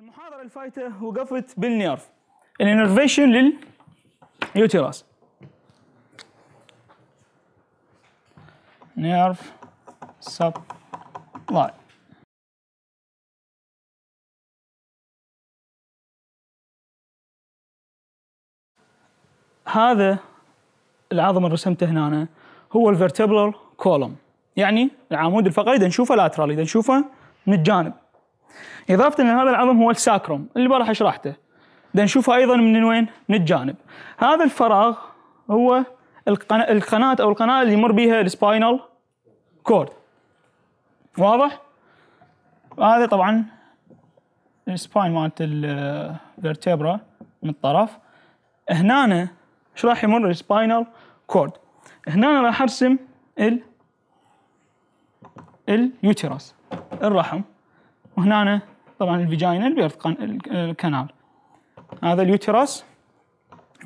المحاضرة الفايتة وقفت بالنيرف الانرفيشن لليوتيراس نيرف سبلاي هذا العظم اللي رسمته هنا هو الفيرتبلر كولوم يعني العمود الفقري اذا نشوفه لاترالي اذا نشوفه من الجانب اضافه ان هذا العظم هو الساكروم اللي بارح شرحته بدنا نشوفه ايضا من وين؟ من الجانب هذا الفراغ هو القناه او القناه اللي يمر بها السباينال كورد واضح؟ هذا طبعا السباين مالت الفيرتيبرا من الطرف هنا ايش راح يمر السباينال كورد هنا راح ارسم ال اليوتيروس الرحم وهنا طبعا الفيجاينا البيرث كانال هذا اليوتراس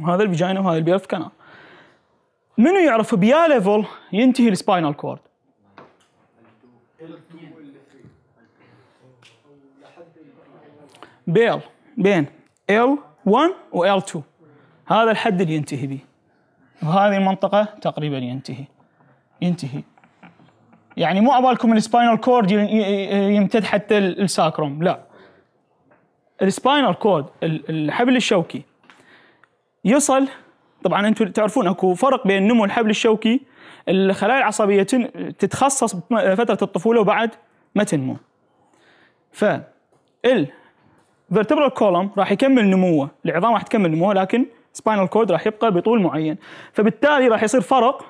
وهذا الفيجاينا وهذا البيرث كانال منو يعرف بيا ليفل ينتهي السباينال كورد بيل بين L1 و L2 هذا الحد اللي ينتهي به وهذه المنطقة تقريبا ينتهي ينتهي يعني مو عبالكم السباينال كورد يمتد حتى الساكروم لا السباينال كورد الحبل الشوكي يصل طبعا انتم تعرفون اكو فرق بين نمو الحبل الشوكي الخلايا العصبيه تتخصص فترة الطفوله وبعد ما تنمو ف vertebral كولوم راح يكمل نموه العظام راح تكمل نموها لكن سباينال كورد راح يبقى بطول معين فبالتالي راح يصير فرق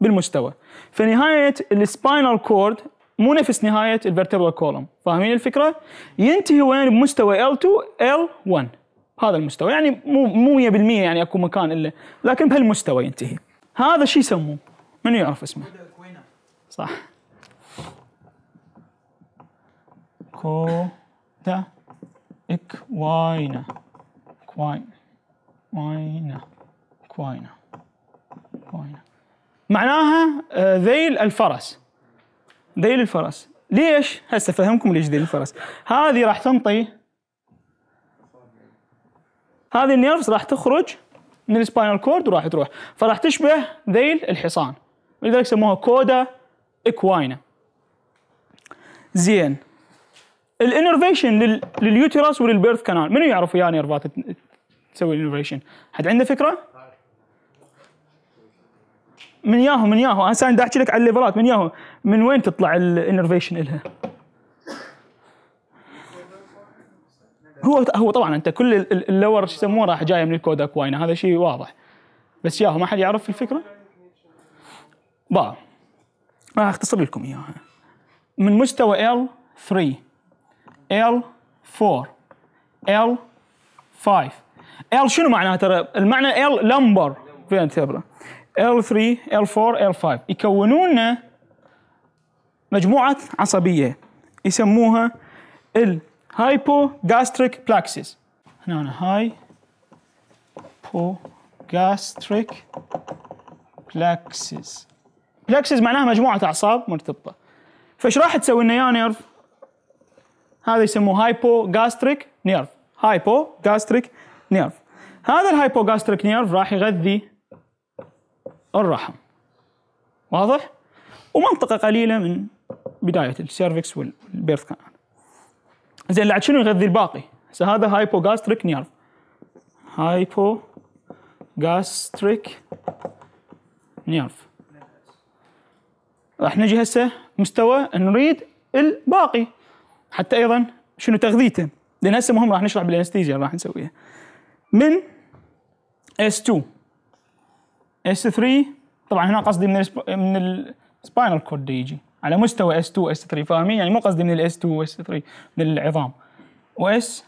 بالمستوى فنهايه السباينال كورد مو نفس نهايه الفرتبرال كولوم فاهمين الفكره ينتهي وين بمستوى L2 L1 هذا المستوى يعني مو مو 100% يعني اكو مكان الا لكن بهالمستوى ينتهي هذا شو يسموه من يعرف اسمه صح دا اكواينا كواينا كواينا كواينا معناها آه، ذيل الفرس ذيل الفرس ليش؟ هسه افهمكم ليش ذيل الفرس هذه راح تنطي هذه النيرفز راح تخرج من السباينال كورد وراح تروح فراح تشبه ذيل الحصان ولذلك سموها كودا اكواينا زين الانرفيشن لل... وللبيرث كانال منو يعرف وياه نيرفات تسوي الانرفيشن حد عنده فكره من ياهو من ياهو انا انا احكي لك على الليفلات من ياهو من وين تطلع الانرفيشن الها؟ هو هو طبعا انت كل اللور شو يسمونه راح جايه من الكود واين هذا شيء واضح بس ياهو ما حد يعرف الفكره؟ با راح اختصر لكم اياها من مستوى L3 L4 L5 L شنو معناها ترى المعنى L لمبر فين تعتبره L3 L4 L5 يكونون لنا مجموعة عصبية يسموها الهايبوغاستريك بلاكسيس هنا هنا هاي بوغاستريك بلاكسيس بلاكسيس معناها مجموعة أعصاب مرتبطة فايش راح تسوي لنا يا نيرف هذا يسموه هايبوغاستريك نيرف هايبوغاستريك نيرف هذا الهايبوغاستريك نيرف راح يغذي الرحم واضح؟ ومنطقة قليلة من بداية السيرفكس والبيرث كانال زين بعد شنو يغذي الباقي؟ هسه هذا هايبوغاستريك نيرف هايبو جاستريك نيرف راح نجي هسه مستوى نريد الباقي حتى ايضا شنو تغذيته لان هسه مهم راح نشرح بالانستيزيا راح نسويها من S2 اس 3 طبعا هنا قصدي من السب... من السباينال كورد يجي على مستوى اس 2 اس 3 فاهمين يعني مو قصدي من s 2 s 3 من العظام s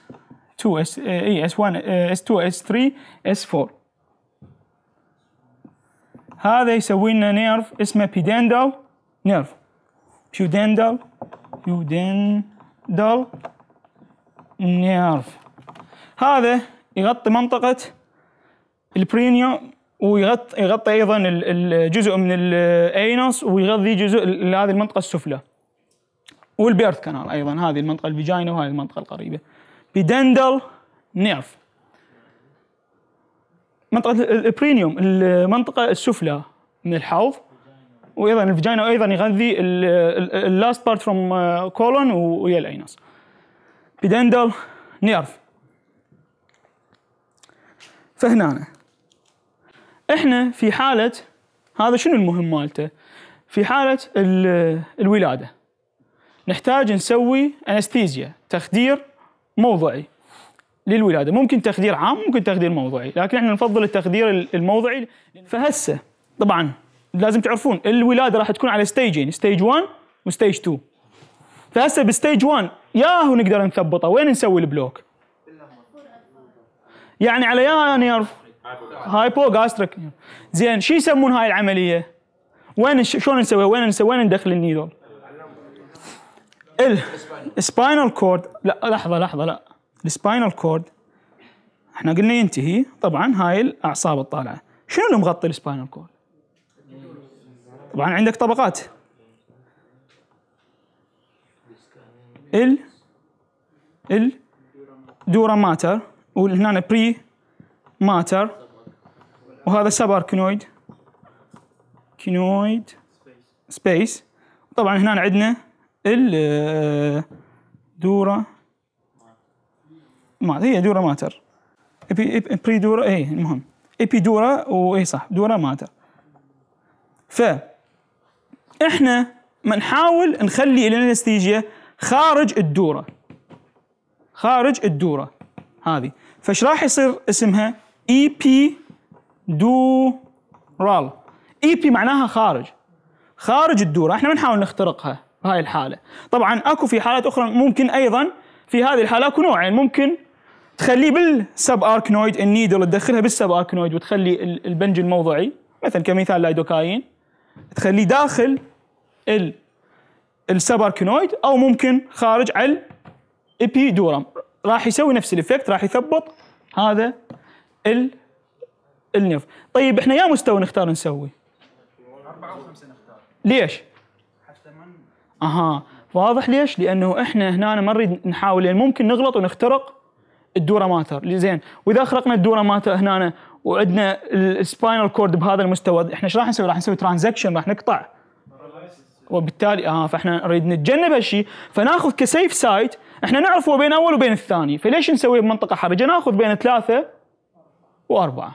2 S اي اس 1 اس 2 اس 3 اس 4 هذا يسوي لنا نيرف اسمه بيدندل نيرف بيدندل بيدندل نيرف هذا يغطي منطقة البرينيوم ويغطي يغطي ايضا الجزء من الاينوس ويغذي جزء هذه المنطقه السفلى والبيرث كانال ايضا هذه المنطقه الفيجاينا وهذه المنطقه القريبه بدندل نيرف منطقه البرينيوم المنطقه السفلى من الحوض وايضا الفجاينا وايضا يغذي اللاست بارت فروم كولون ويا الاينس بدندل نيرف فهنا أنا. احنا في حاله هذا شنو المهم مالته؟ في حاله الولاده نحتاج نسوي انستيزيا تخدير موضعي للولاده، ممكن تخدير عام ممكن تخدير موضعي، لكن احنا نفضل التخدير الموضعي فهسه طبعا لازم تعرفون الولاده راح تكون على ستيجين، ستيج 1 وستيج 2. فهسه بستيج 1 ياهو نقدر نثبطه، وين نسوي البلوك؟ يعني على يا اني هايبوغاستريك زين شو يسمون هاي العمليه؟ وين شلون نسوي وين نسوي وين ندخل النيدل؟ السباينال كورد لا لحظه لحظه لا السباينال كورد احنا قلنا ينتهي طبعا هاي الاعصاب الطالعه شنو اللي مغطي السباينال كورد؟ طبعا عندك طبقات ال ال دورا ماتر وهنا بري ماتر وهذا سب اركنويد كنويد سبيس طبعا هنا عندنا الدورة آه، ما هي دورة ماتر ابي بري دورة اي المهم ابي دورة واي صح دورة ماتر ف احنا بنحاول نخلي الانستيجيا خارج الدورة خارج الدورة هذه فايش راح يصير اسمها اي e بي دورال اي بي معناها خارج خارج الدوره احنا ما نحاول نخترقها بهاي الحاله طبعا اكو في حالات اخرى ممكن ايضا في هذه الحاله اكو نوعين ممكن تخليه بالسب اركنويد النيدل تدخلها بالسب اركنويد وتخلي البنج الموضعي مثلا كمثال لايدوكاين تخليه داخل ال السب اركنويد او ممكن خارج على الابيدورم راح يسوي نفس الافكت راح يثبط هذا ال النف طيب احنا يا مستوى نختار نسوي أربعة وخمسة نختار ليش؟ حتى من أها واضح ليش؟ لأنه احنا هنا ما نريد نحاول يعني ممكن نغلط ونخترق الدورة ماتر زين وإذا خرقنا الدورة ماتر هنا وعندنا السباينال كورد بهذا المستوى احنا ايش راح نسوي؟ راح نسوي ترانزكشن راح نقطع وبالتالي اه فاحنا نريد نتجنب هالشيء فناخذ كسيف سايت احنا نعرف هو بين اول وبين الثاني فليش نسوي بمنطقه حرجه؟ ناخذ بين ثلاثه واربعه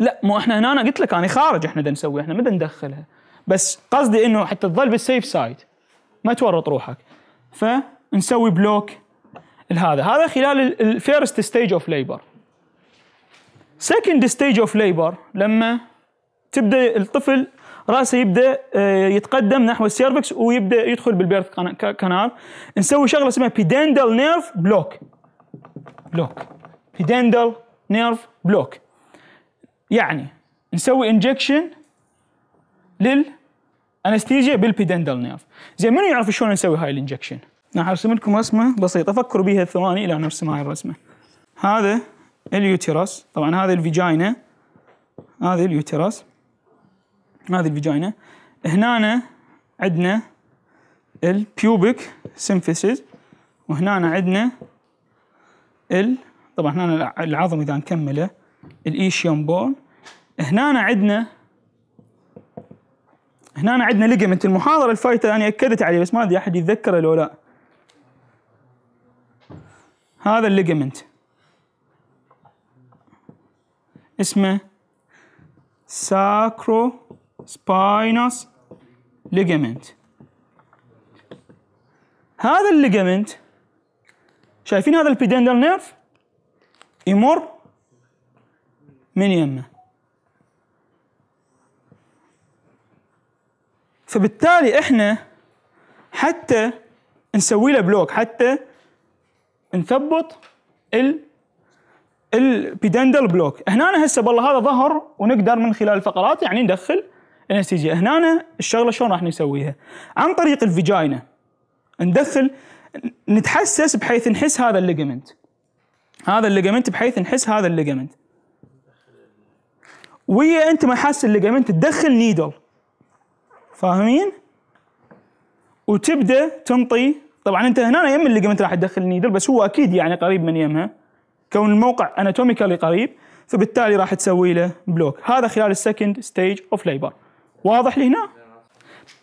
لا مو احنا هنا أنا قلت لك انا خارج احنا نسوي احنا ما ندخلها بس قصدي انه حتى تظل بالسيف سايد ما تورط روحك فنسوي بلوك لهذا هذا خلال الفيرست ستيج اوف ليبر سكند ستيج اوف ليبر لما تبدا الطفل راسه يبدا آه، يتقدم نحو السيرفكس ويبدا يدخل بالبيرث كانال نسوي شغله اسمها بيدندل نيرف بلوك بلوك بيدندل نيرف بلوك يعني نسوي انجكشن للانستيجيا بالبيدندال نيرف زين منو يعرف شلون نسوي هاي الانجكشن راح ارسم لكم رسمه بسيطه فكروا بيها ثواني الى ان ارسم هاي الرسمه هذا اليوتيرس طبعا هذا الفيجاينا هذا اليوتيرس هذه الفيجاينا هنا عندنا البيوبك سيمفيسيز وهنا عندنا ال طبعا هنا العظم اذا نكمله الايشيوم بون هنا عندنا هنا عندنا ليجمنت المحاضره الفايته انا اكدت عليه بس ما ادري احد يتذكره لو لا هذا الليجمنت اسمه ساكرو سباينوس ليجمنت هذا الليجمنت شايفين هذا البيدندال نيرف يمر من يمه فبالتالي احنا حتى نسوي له بلوك حتى نثبط ال البيدندل بلوك هنا هسه بالله هذا ظهر ونقدر من خلال الفقرات يعني ندخل انستيجيا هنا الشغله شلون راح نسويها عن طريق الفيجاينا ندخل نتحسس بحيث نحس هذا الليجمنت هذا الليجمنت بحيث نحس هذا الليجمنت ويا انت ما حاس الليجمنت تدخل نيدل فاهمين؟ وتبدا تنطي طبعا انت هنا يم الليجمنت راح تدخل النيدل بس هو اكيد يعني قريب من يمها كون الموقع اناتوميكالي قريب فبالتالي راح تسوي له بلوك هذا خلال السكند ستيج اوف ليبر واضح لي هنا؟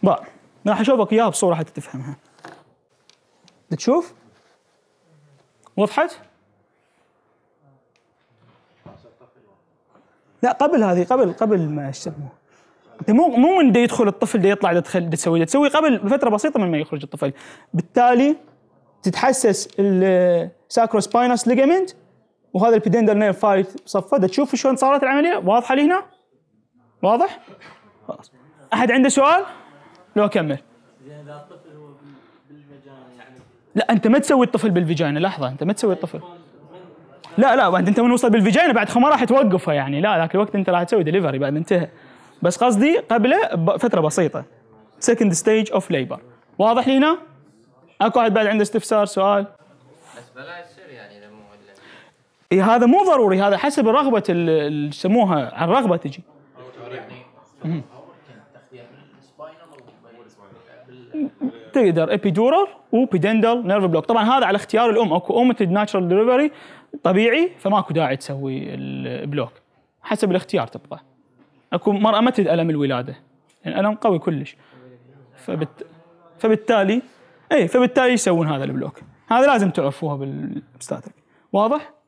بقى راح اشوفك اياها بصوره حتى تفهمها بتشوف؟ وضحت؟ لا قبل هذه قبل قبل ما يسموه انت إيه، مو مو من دا يدخل الطفل دا يطلع تخل تسوي تسوي دا تسوي قبل فتره بسيطه من ما يخرج الطفل بالتالي تتحسس الساكروسباينس ليجامنت وهذا البيدندر نير فايت صفه دا تشوف شلون صارت العمليه واضحه لي هنا واضح خلاص احد عنده سؤال لو اكمل لا انت ما تسوي الطفل بالفيجينا لحظه انت ما تسوي الطفل لا لا بعد انت من وصل بالفيجينا بعد ما راح توقفها يعني لا ذاك الوقت انت راح تسوي ديليفري بعد انتهى بس قصدي قبله فتره بسيطه second stage of labor واضح لي هنا؟ اكو احد بعد عنده استفسار سؤال؟ بس يعني إيه هذا مو ضروري هذا حسب رغبه اللي يسموها عن رغبه تجي. تقدر ابيدورال وبيدندل نيرف بلوك طبعا هذا على اختيار الام اكو اومتد ناتشرال دليفري طبيعي فماكو داعي تسوي البلوك حسب الاختيار تبقى. اكو مرأة ما تريد ألم الولادة يعني ألم قوي كلش فبت... فبالتالي اي فبالتالي يسوون هذا البلوك هذا لازم تعرفوها بالستاتيك واضح؟